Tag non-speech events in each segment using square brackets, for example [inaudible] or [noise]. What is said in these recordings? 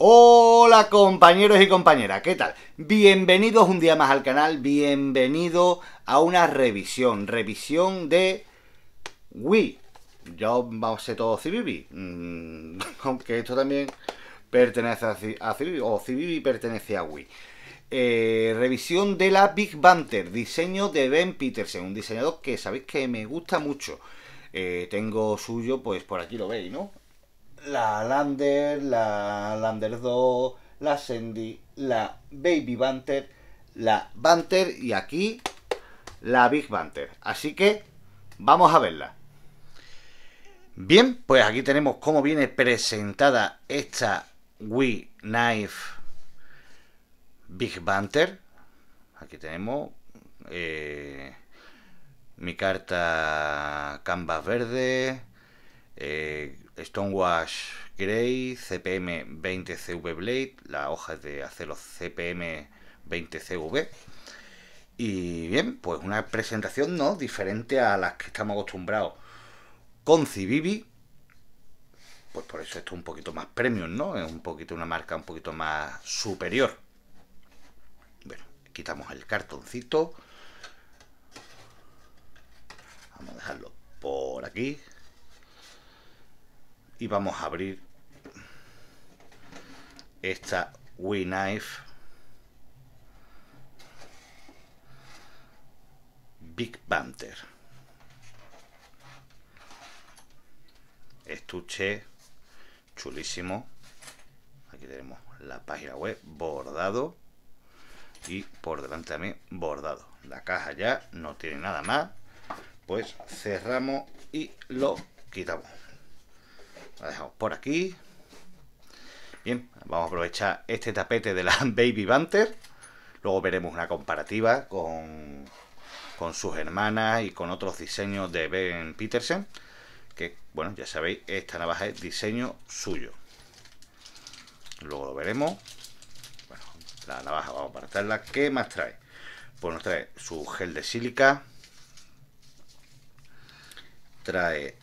Hola compañeros y compañeras, ¿qué tal? Bienvenidos un día más al canal, bienvenido a una revisión, revisión de Wii. Yo ser todo Civivi, mm, [laughs] aunque esto también pertenece a Civivi, o Civivi pertenece a Wii. Eh, revisión de la Big Banter, diseño de Ben Petersen, un diseñador que sabéis que me gusta mucho. Eh, tengo suyo, pues por aquí lo veis, ¿no? la Lander, la Lander 2, la Sandy, la Baby Banter, la Banter y aquí la Big Banter. Así que vamos a verla. Bien, pues aquí tenemos cómo viene presentada esta Wii Knife Big Banter. Aquí tenemos eh, mi carta Canvas Verde, eh, Stonewash Gray CPM 20CV Blade, la hoja es de acero CPM 20CV. Y bien, pues una presentación no diferente a las que estamos acostumbrados con Civivi. Pues por eso esto es un poquito más premium, ¿no? Es un poquito una marca un poquito más superior. Bueno, quitamos el cartoncito. Vamos a dejarlo por aquí y vamos a abrir esta Knife Big Panther estuche chulísimo aquí tenemos la página web bordado y por delante también bordado la caja ya no tiene nada más pues cerramos y lo quitamos la dejamos por aquí. Bien, vamos a aprovechar este tapete de la [laughs] Baby Banter. Luego veremos una comparativa con, con sus hermanas y con otros diseños de Ben petersen Que, bueno, ya sabéis, esta navaja es diseño suyo. Luego lo veremos. Bueno, la navaja, vamos a apartarla. ¿Qué más trae? Pues nos trae su gel de sílica. Trae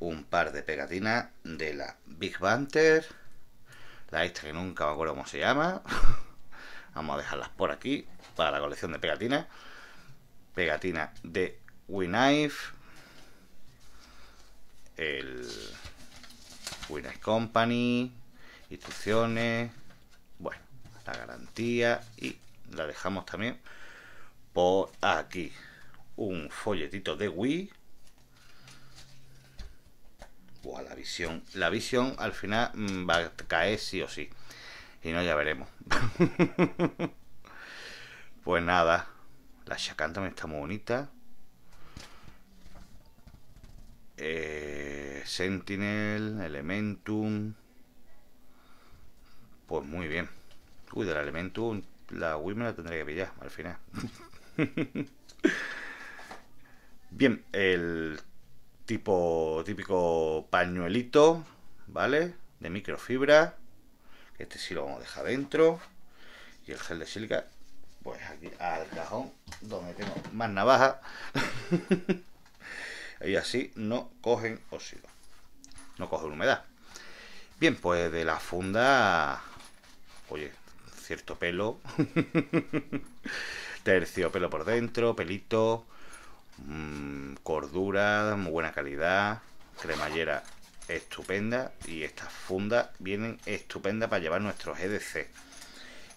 un par de pegatinas de la Big Banter, la esta que nunca me acuerdo cómo se llama. [laughs] Vamos a dejarlas por aquí para la colección de pegatinas. Pegatina de Knife el Knife Company, instrucciones, bueno, la garantía y la dejamos también por aquí. Un folletito de Wii la visión. La visión al final mm, va a caer sí o sí. Y no, ya veremos. [laughs] pues nada. La Shakan también está muy bonita. Eh, Sentinel, Elementum. Pues muy bien. Uy, del Elementum, la Wii me la tendré que pillar al final. [laughs] bien, el tipo típico pañuelito, ¿vale? De microfibra. Este sí lo vamos a dejar dentro. Y el gel de sílica, pues aquí al cajón, donde tengo más navaja. [laughs] y así no cogen óxido. No cogen humedad. Bien, pues de la funda... Oye, cierto pelo. [laughs] tercio pelo por dentro, pelito Mm, cordura, muy buena calidad, cremallera estupenda y estas fundas vienen estupendas para llevar nuestros EDC.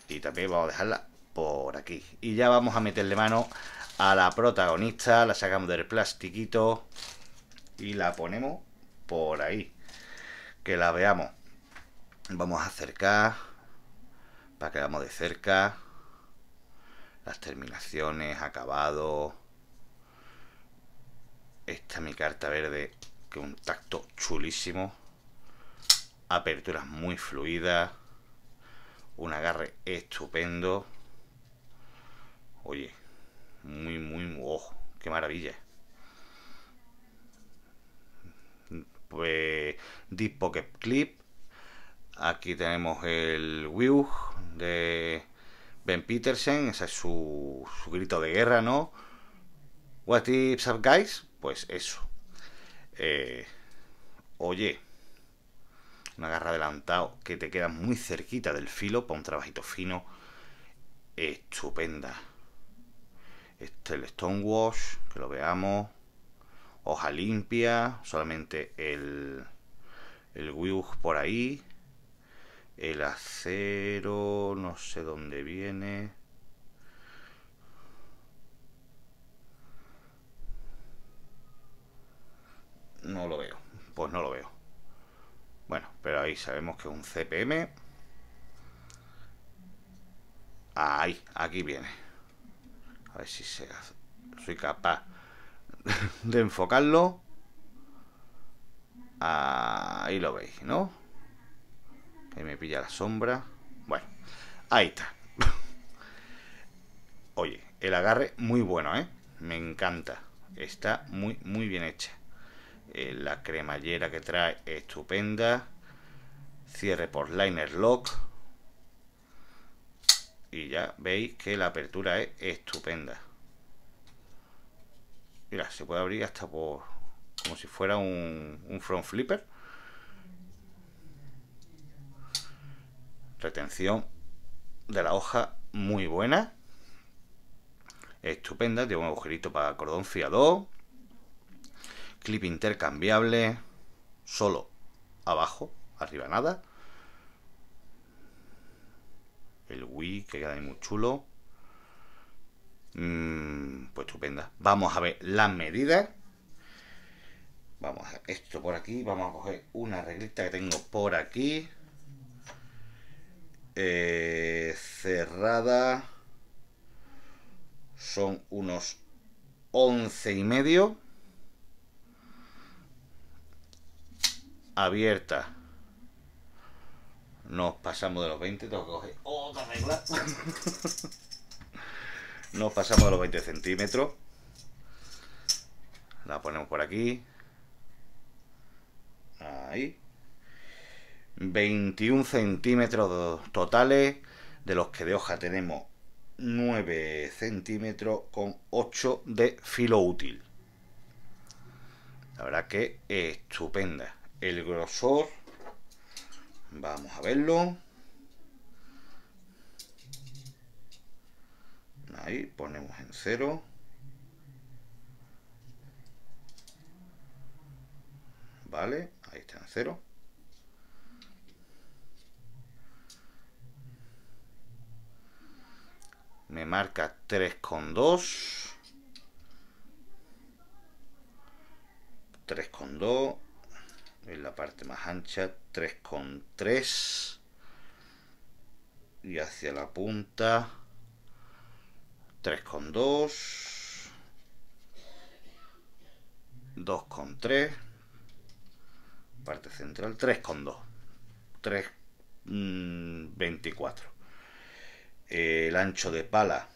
Y también vamos a dejarla por aquí. Y ya vamos a meterle mano a la protagonista, la sacamos del plastiquito y la ponemos por ahí. Que la veamos. Vamos a acercar para que veamos de cerca las terminaciones, acabado esta mi carta verde, que un tacto chulísimo. Aperturas muy fluidas. Un agarre estupendo. Oye, muy, muy, ojo, oh, qué maravilla. Pues, Deep Pocket Clip. Aquí tenemos el Wiu de Ben Petersen, ese es su, su grito de guerra, ¿no? What tips up, guys? pues eso. Eh, oye, una garra adelantado que te queda muy cerquita del filo para un trabajito fino. Estupenda. Este el stone wash, que lo veamos. Hoja limpia, solamente el, el Wiug por ahí. El acero, no sé dónde viene. no lo veo. Pues no lo veo. Bueno, pero ahí sabemos que es un CPM. Ahí, aquí viene. A ver si soy capaz de enfocarlo. Ahí lo veis, ¿no? Que me pilla la sombra. Bueno, ahí está. [laughs] Oye, el agarre muy bueno, ¿eh? Me encanta. Está muy, muy bien hecha la cremallera que trae estupenda, cierre por liner lock y ya veis que la apertura es estupenda. Mira, se puede abrir hasta por como si fuera un, un front flipper. Retención de la hoja muy buena. Estupenda, tiene un agujerito para cordón fiador clip intercambiable, solo abajo, arriba nada. El Wii, que queda ahí muy chulo. Mm, pues estupenda. Vamos a ver las medidas. Vamos a esto por aquí. Vamos a coger una reglita que tengo por aquí. Eh, cerrada. Son unos 11 y medio. abierta. Nos pasamos de los 20, tengo que coger otra regla. [laughs] Nos pasamos de los 20 centímetros. La ponemos por aquí. Ahí. 21 centímetros totales, de los que de hoja tenemos 9 centímetros con 8 de filo útil. La verdad que estupenda el grosor. Vamos a verlo. Ahí ponemos en cero. Vale, ahí está en cero. Me marca 3,2. 3,2 en la parte más ancha 3,3 y hacia la punta 3,2 2,3 parte central 3,2 3,24 mm, el ancho de pala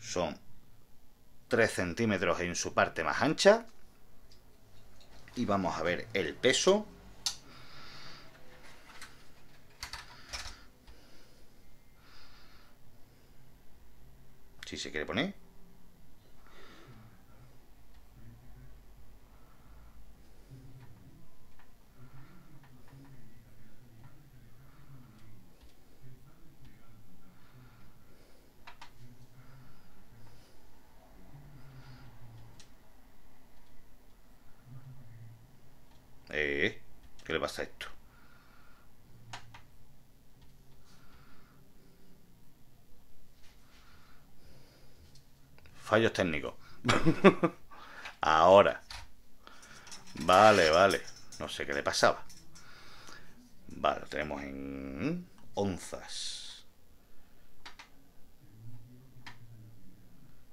son 3 centímetros en su parte más ancha y vamos a ver el peso. Si se quiere poner. Fallos técnicos. [laughs] Ahora. Vale, vale. No sé qué le pasaba. Vale, tenemos en onzas.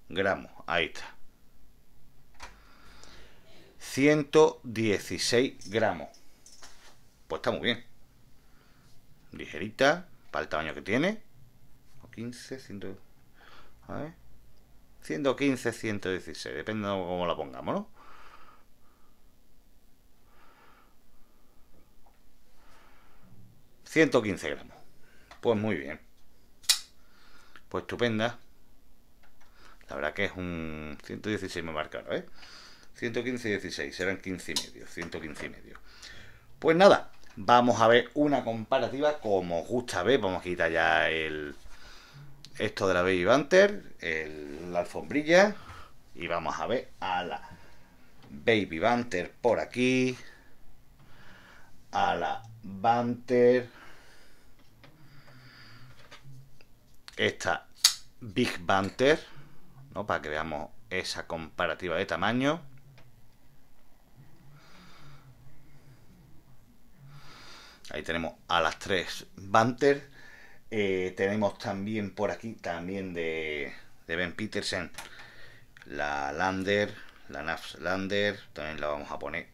Gramos, ahí está. 116 gramos. Pues está muy bien. Ligerita, para el tamaño que tiene. 15, 100... A 115, 116, depende de cómo la pongamos, ¿no? ...115 gramos... ...pues muy bien... ...pues estupenda... ...la verdad que es un... ...116 me marcaron, ¿eh? 115 y 16, serán 15 y medio 115 y medio pues nada, vamos a ver una comparativa como os gusta ver, vamos a quitar ya el esto de la Baby Banter, la alfombrilla. Y vamos a ver a la Baby Banter por aquí. A la Banter. Esta Big Banter. ¿no? Para que veamos esa comparativa de tamaño. Ahí tenemos a las tres Banter eh, tenemos también por aquí, también de, Ben Petersen, la Lander, la NAFS Lander, también la vamos a poner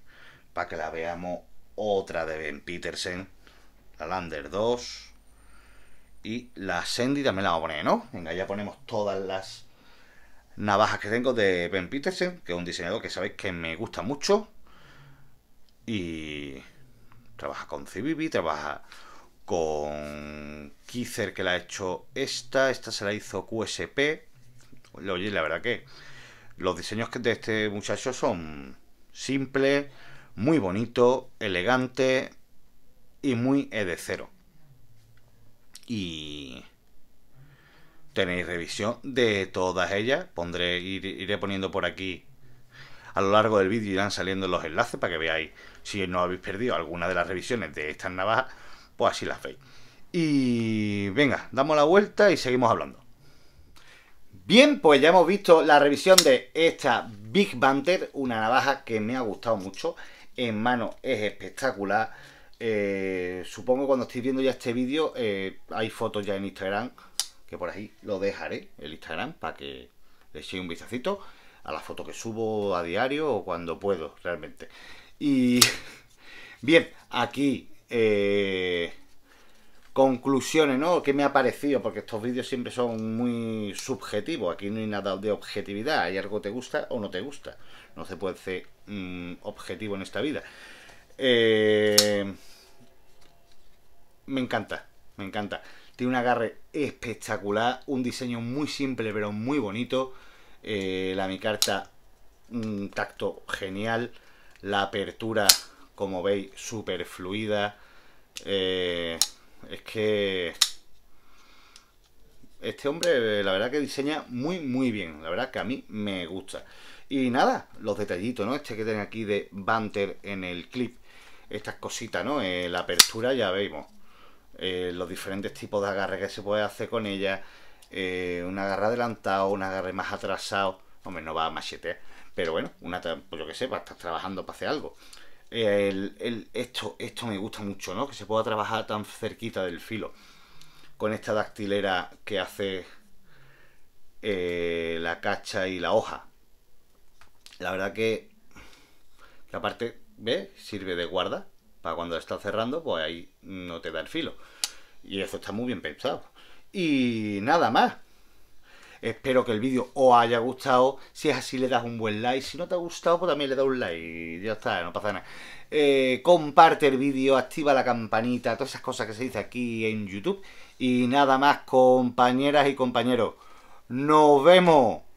para que la veamos. Otra de Ben Petersen, la Lander 2 y la Sandy también la vamos a poner, ¿no? Venga, ya ponemos todas las navajas que tengo de Ben Petersen, que es un diseñador que sabéis que me gusta mucho y trabaja con CBB, trabaja con Kizer que la ha hecho esta, esta se la hizo QSP. la verdad que los diseños de este muchacho son simples, muy bonito, elegante y muy e cero. Y tenéis revisión de todas ellas. Pondré, iré poniendo por aquí a lo largo del vídeo irán saliendo los enlaces para que veáis si no habéis perdido alguna de las revisiones de estas navajas pues así la veis. Y venga, damos la vuelta y seguimos hablando. Bien, pues ya hemos visto la revisión de esta Big Banter, una navaja que me ha gustado mucho. En mano es espectacular. Eh, supongo cuando estéis viendo ya este vídeo, eh, hay fotos ya en Instagram, que por ahí lo dejaré, el Instagram, para que le echéis un vistacito a las fotos que subo a diario o cuando puedo, realmente. Y [laughs] bien, aquí eh, conclusiones, ¿no? ¿Qué me ha parecido? Porque estos vídeos siempre son muy subjetivos. Aquí no hay nada de objetividad. Hay algo que te gusta o no te gusta. No se puede ser mm, objetivo en esta vida. Eh, me encanta, me encanta. Tiene un agarre espectacular, un diseño muy simple pero muy bonito. Eh, la micarta, un tacto genial. La apertura como veis, súper fluida. Eh, es que este hombre, eh, la verdad que diseña muy, muy bien. La verdad que a mí me gusta. Y nada, los detallitos, ¿no? Este que tiene aquí de Banter en el clip. Estas cositas, ¿no? Eh, la apertura ya vemos. los diferentes tipos de agarre que se puede hacer con ella. una un agarre adelantado, un agarre más atrasado. Hombre, no va a machetear. Pero bueno, una, pues yo que sé, va a estar trabajando para hacer algo esto, me gusta mucho, ¿no? Que se pueda trabajar tan cerquita del filo. Con esta dactilera que hace eh, la cacha y la hoja. La verdad que, la parte B Sirve de guarda. Para cuando está cerrando, pues ahí no te da el filo. Y eso está muy bien pensado. Y nada más. Espero que el vídeo os haya gustado. Si es así, le das un buen like. Si no te ha gustado, pues también le das un like. Ya está, no pasa nada. Eh, comparte el vídeo, activa la campanita, todas esas cosas que se dice aquí en YouTube. Y nada más, compañeras y compañeros. ¡Nos vemos!